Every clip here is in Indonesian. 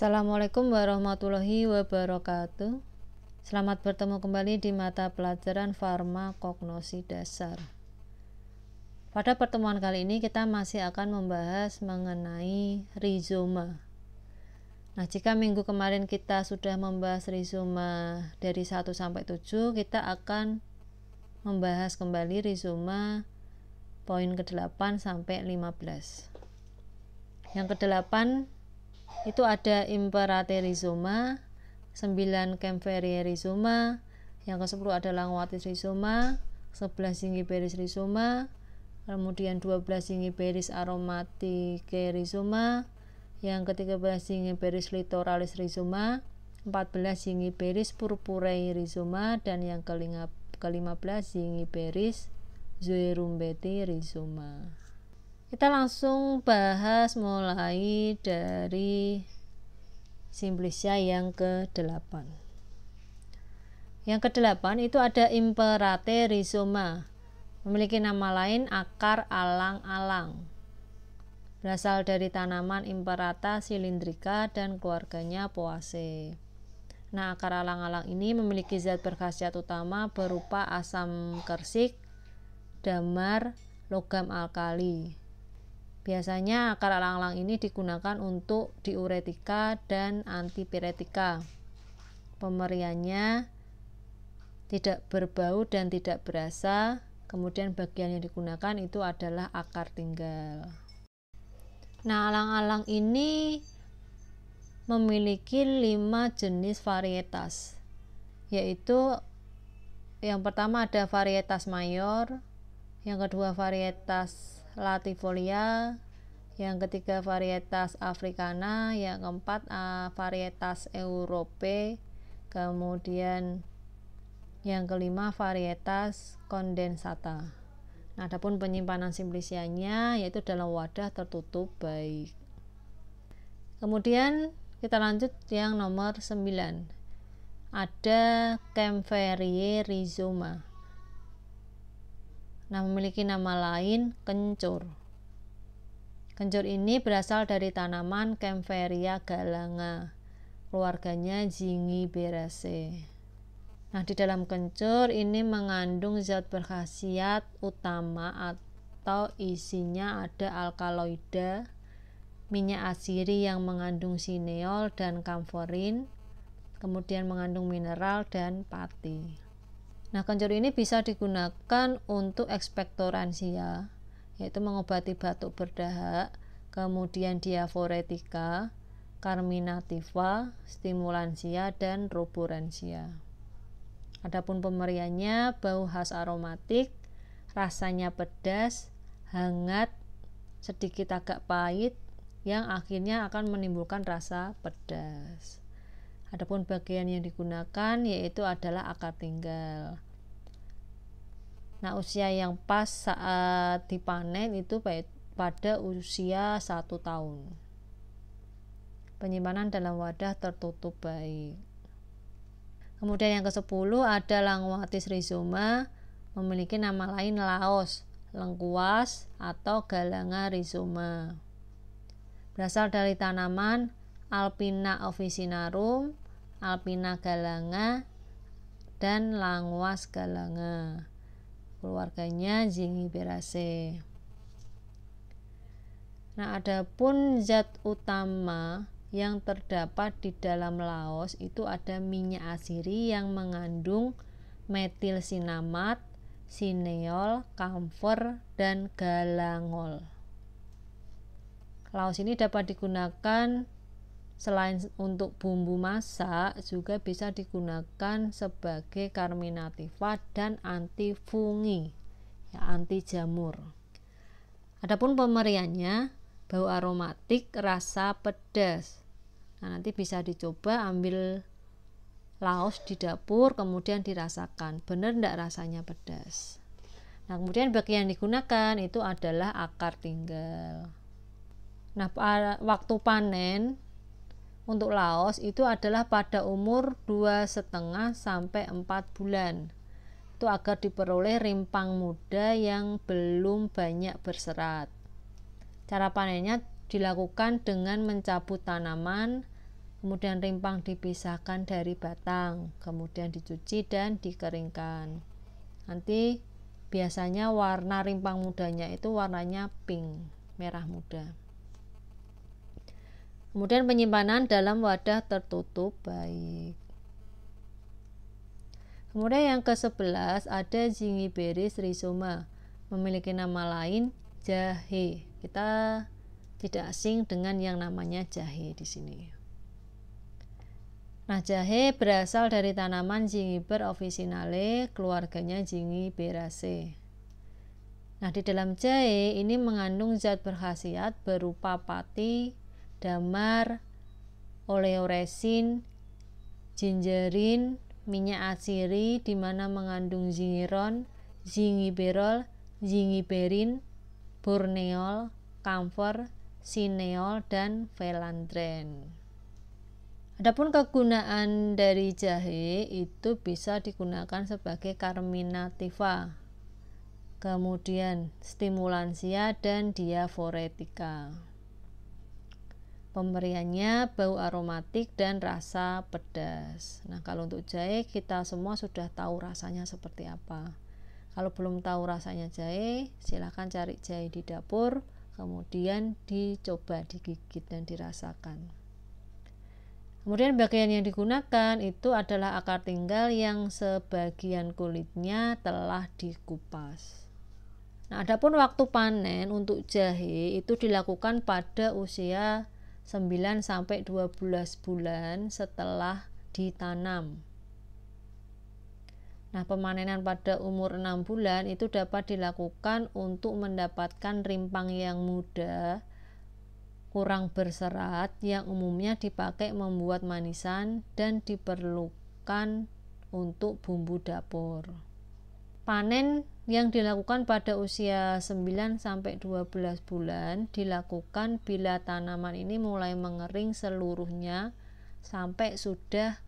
Assalamualaikum warahmatullahi wabarakatuh. Selamat bertemu kembali di mata pelajaran farmakognosi dasar. Pada pertemuan kali ini kita masih akan membahas mengenai rizoma. Nah, jika minggu kemarin kita sudah membahas rizoma dari 1 sampai 7, kita akan membahas kembali rizoma poin ke-8 sampai 15. Yang kedelapan itu ada imperaterizoma 9 kemferierizoma, yang ke-10 ada languatis rizoma 11 zingiberis rizoma kemudian 12 zingiberis rizoma, yang ke-13 zingiberis litoralis rizoma 14 zingiberis purpurei rizoma dan yang ke-15 zingiberis zoerumbeti rizoma kita langsung bahas mulai dari simplicia yang ke-8 yang ke-8 itu ada imperate rhizoma memiliki nama lain akar alang-alang berasal dari tanaman imperata silindrika dan keluarganya poaceae Nah, akar alang-alang ini memiliki zat berkhasiat utama berupa asam kersik, damar, logam alkali, Biasanya akar alang-alang ini digunakan untuk diuretika dan antipiretika. Pemeriannya tidak berbau dan tidak berasa. Kemudian bagian yang digunakan itu adalah akar tinggal. Nah, alang-alang ini memiliki lima jenis varietas, yaitu yang pertama ada varietas mayor, yang kedua varietas latifolia, yang ketiga varietas africana, yang keempat eh, varietas europe, kemudian yang kelima varietas kondensata. Nah, adapun penyimpanan simplisianya yaitu dalam wadah tertutup baik. Kemudian kita lanjut yang nomor 9. Ada Camferie rhizoma. Nah, memiliki nama lain kencur. Kencur ini berasal dari tanaman Camphoria galanga, keluarganya Zingiberaceae. Nah, di dalam kencur ini mengandung zat berkhasiat utama atau isinya ada alkaloida, minyak asiri yang mengandung sineol dan kamforin, kemudian mengandung mineral dan pati. Nah, kencur ini bisa digunakan untuk ekspektoransia, yaitu mengobati batuk berdahak, kemudian diaforetika, karminativa, stimulansia, dan roburansia. Adapun pemberiannya bau khas aromatik, rasanya pedas, hangat, sedikit agak pahit, yang akhirnya akan menimbulkan rasa pedas. Adapun bagian yang digunakan yaitu adalah akar tinggal. Nah, usia yang pas saat dipanen itu pada usia satu tahun. Penyimpanan dalam wadah tertutup baik. Kemudian yang ke-10 ada Langwatis rhizoma, memiliki nama lain Laos, lengkuas atau galanga rhizoma. Berasal dari tanaman Alpina officinarum, Alpina galanga, dan Langwas galanga. Keluarganya Zingiberaceae. Nah, adapun zat utama yang terdapat di dalam laos itu ada minyak asiri yang mengandung metil sinamat, sineol, kamfer, dan galangol. Laos ini dapat digunakan Selain untuk bumbu masak, juga bisa digunakan sebagai karminativa dan anti fungi ya, anti jamur. Adapun pemeriannya bau aromatik, rasa pedas. Nah, nanti bisa dicoba ambil laos di dapur, kemudian dirasakan. Benar tidak rasanya pedas? Nah, kemudian bagian yang digunakan itu adalah akar tinggal. Nah, waktu panen untuk Laos itu adalah pada umur dua setengah sampai 4 bulan itu agar diperoleh rimpang muda yang belum banyak berserat cara panennya dilakukan dengan mencabut tanaman kemudian rimpang dipisahkan dari batang kemudian dicuci dan dikeringkan nanti biasanya warna rimpang mudanya itu warnanya pink merah muda Kemudian penyimpanan dalam wadah tertutup baik. Kemudian yang ke-11 ada Zingiberis rhizoma, memiliki nama lain jahe. Kita tidak asing dengan yang namanya jahe di sini. Nah, jahe berasal dari tanaman Zingiber officinale, keluarganya Zingiberaceae. Nah, di dalam jahe ini mengandung zat berkhasiat berupa pati, damar, oleoresin, gingerin, minyak asiri di mana mengandung zingiron, zingiberol, zingiberin, borneol, kamfer, sineol, dan velandren. Adapun kegunaan dari jahe itu bisa digunakan sebagai karminativa, kemudian stimulansia dan diaforetika. Pemberiannya bau aromatik dan rasa pedas. Nah, kalau untuk jahe kita semua sudah tahu rasanya seperti apa. Kalau belum tahu rasanya jahe, silahkan cari jahe di dapur, kemudian dicoba, digigit dan dirasakan. Kemudian bagian yang digunakan itu adalah akar tinggal yang sebagian kulitnya telah dikupas. Nah, adapun waktu panen untuk jahe itu dilakukan pada usia 9 sampai 12 bulan setelah ditanam. Nah, pemanenan pada umur 6 bulan itu dapat dilakukan untuk mendapatkan rimpang yang muda, kurang berserat yang umumnya dipakai membuat manisan dan diperlukan untuk bumbu dapur. Panen yang dilakukan pada usia 9 sampai 12 bulan dilakukan bila tanaman ini mulai mengering seluruhnya sampai sudah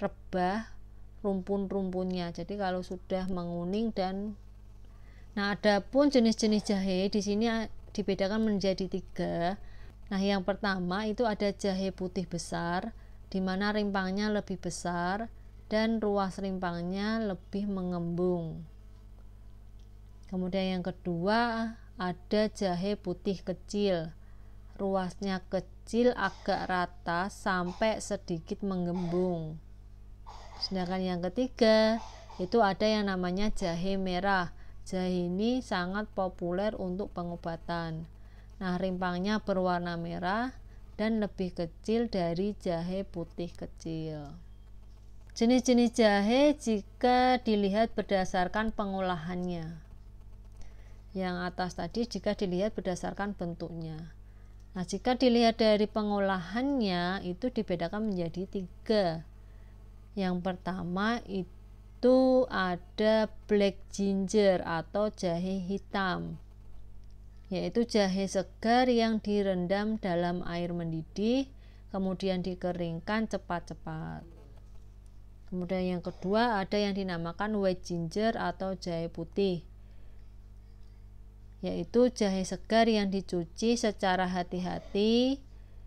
rebah rumpun-rumpunnya. Jadi kalau sudah menguning dan nah adapun jenis-jenis jahe di sini dibedakan menjadi tiga. Nah, yang pertama itu ada jahe putih besar di mana rimpangnya lebih besar dan ruas rimpangnya lebih mengembung. Kemudian yang kedua ada jahe putih kecil. Ruasnya kecil agak rata sampai sedikit menggembung. Sedangkan yang ketiga itu ada yang namanya jahe merah. Jahe ini sangat populer untuk pengobatan. Nah, rimpangnya berwarna merah dan lebih kecil dari jahe putih kecil. Jenis-jenis jahe jika dilihat berdasarkan pengolahannya yang atas tadi jika dilihat berdasarkan bentuknya. Nah, jika dilihat dari pengolahannya itu dibedakan menjadi tiga. Yang pertama itu ada black ginger atau jahe hitam, yaitu jahe segar yang direndam dalam air mendidih, kemudian dikeringkan cepat-cepat. Kemudian yang kedua ada yang dinamakan white ginger atau jahe putih yaitu jahe segar yang dicuci secara hati-hati,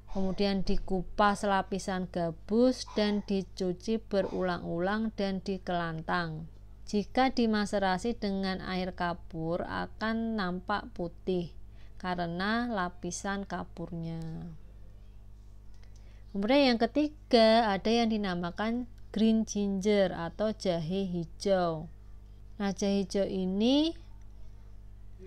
kemudian dikupas lapisan gabus dan dicuci berulang-ulang dan dikelantang. Jika dimaserasi dengan air kapur akan nampak putih karena lapisan kapurnya. Kemudian yang ketiga ada yang dinamakan green ginger atau jahe hijau. Nah, jahe hijau ini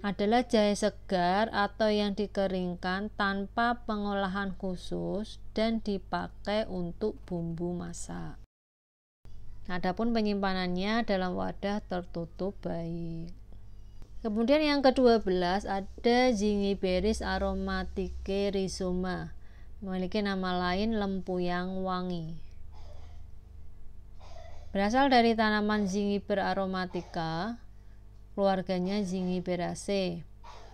adalah jahe segar atau yang dikeringkan tanpa pengolahan khusus dan dipakai untuk bumbu masak. Adapun penyimpanannya dalam wadah tertutup baik. Kemudian yang ke-12 ada Zingiberis aromatike rhizoma. Memiliki nama lain lempuyang wangi. Berasal dari tanaman Zingiber aromatika keluarganya Berase.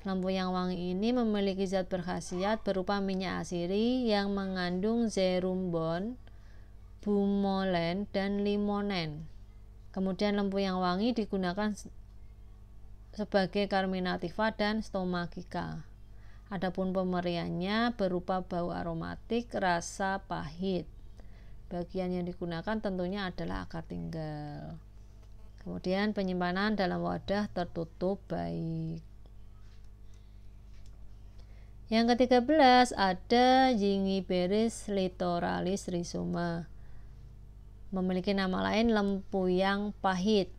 Lampu yang wangi ini memiliki zat berkhasiat berupa minyak asiri yang mengandung zerumbon, bumolen, dan limonen. Kemudian lampu yang wangi digunakan sebagai karminativa dan stomagica. Adapun pemeriannya berupa bau aromatik, rasa pahit. Bagian yang digunakan tentunya adalah akar tinggal. Kemudian penyimpanan dalam wadah tertutup baik. Yang ketiga belas ada Jingiberis litoralis rhizoma. Memiliki nama lain lempuyang pahit.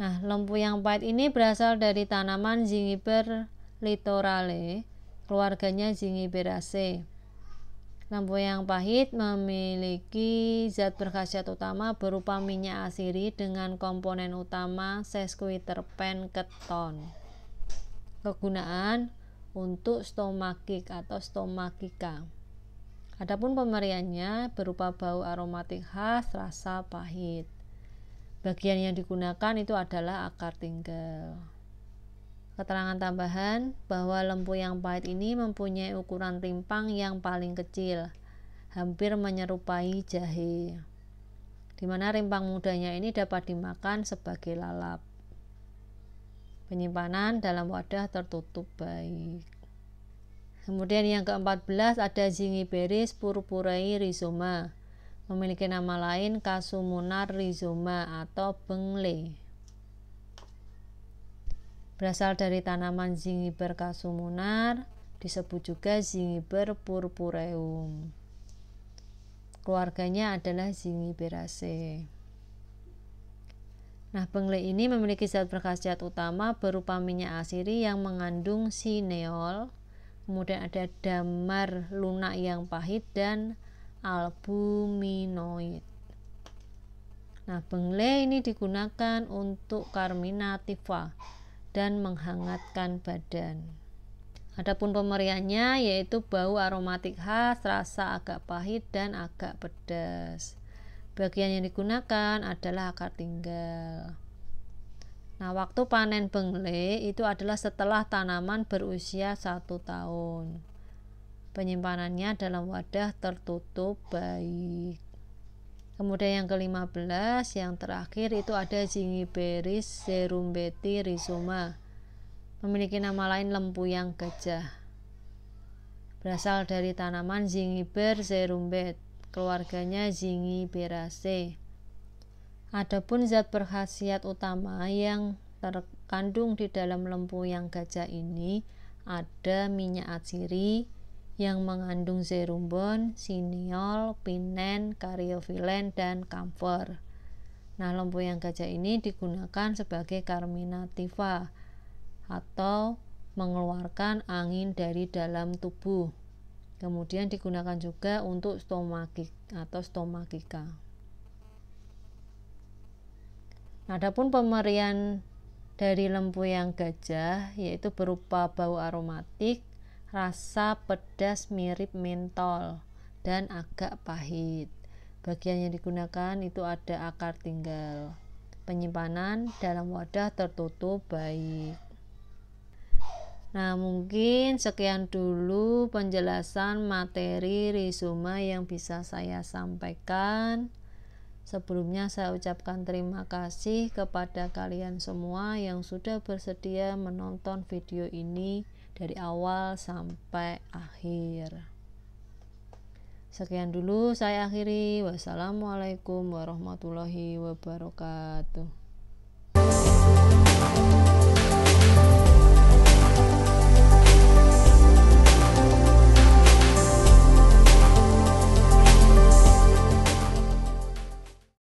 Nah, lempuyang pahit ini berasal dari tanaman Jingiber litorale, keluarganya Jingiberaceae. Lampu yang pahit memiliki zat berkhasiat utama berupa minyak asiri dengan komponen utama sesquiterpen keton. Kegunaan untuk stomakik atau stomakika. Adapun pemberiannya berupa bau aromatik khas, rasa pahit. Bagian yang digunakan itu adalah akar tinggal. Keterangan tambahan bahwa lempu yang pahit ini mempunyai ukuran rimpang yang paling kecil, hampir menyerupai jahe. Di mana rimpang mudanya ini dapat dimakan sebagai lalap. Penyimpanan dalam wadah tertutup baik. Kemudian yang ke-14 ada Zingiberis purpurei rhizoma. Memiliki nama lain Kasumunar rhizoma atau bengle berasal dari tanaman Zingiber kasumunar, disebut juga Zingiber purpureum. Keluarganya adalah Zingiberaceae. Nah, bengle ini memiliki zat berkhasiat utama berupa minyak asiri yang mengandung sineol, kemudian ada damar lunak yang pahit dan albuminoid. Nah, bengle ini digunakan untuk karminativa dan menghangatkan badan. Adapun pemberiannya yaitu bau aromatik khas, rasa agak pahit dan agak pedas. Bagian yang digunakan adalah akar tinggal. Nah, waktu panen bengle itu adalah setelah tanaman berusia satu tahun. Penyimpanannya dalam wadah tertutup baik. Kemudian yang ke-15 yang terakhir itu ada Zingiberis serumbeti rhizoma. Memiliki nama lain lempuyang gajah. Berasal dari tanaman Zingiber serumbet, keluarganya Zingiberaceae. Adapun zat berkhasiat utama yang terkandung di dalam lempuyang gajah ini ada minyak atsiri, yang mengandung zerumbon, siniol, pinen, karyofilen, dan kamfer. Nah, lempu yang gajah ini digunakan sebagai karminativa atau mengeluarkan angin dari dalam tubuh. Kemudian digunakan juga untuk stomakik atau stomakika. Nah, adapun pemerian dari lempu yang gajah yaitu berupa bau aromatik, rasa pedas mirip mentol dan agak pahit. Bagian yang digunakan itu ada akar tinggal. Penyimpanan dalam wadah tertutup baik. Nah, mungkin sekian dulu penjelasan materi resume yang bisa saya sampaikan. Sebelumnya saya ucapkan terima kasih kepada kalian semua yang sudah bersedia menonton video ini dari awal sampai akhir. Sekian dulu saya akhiri. Wassalamualaikum warahmatullahi wabarakatuh.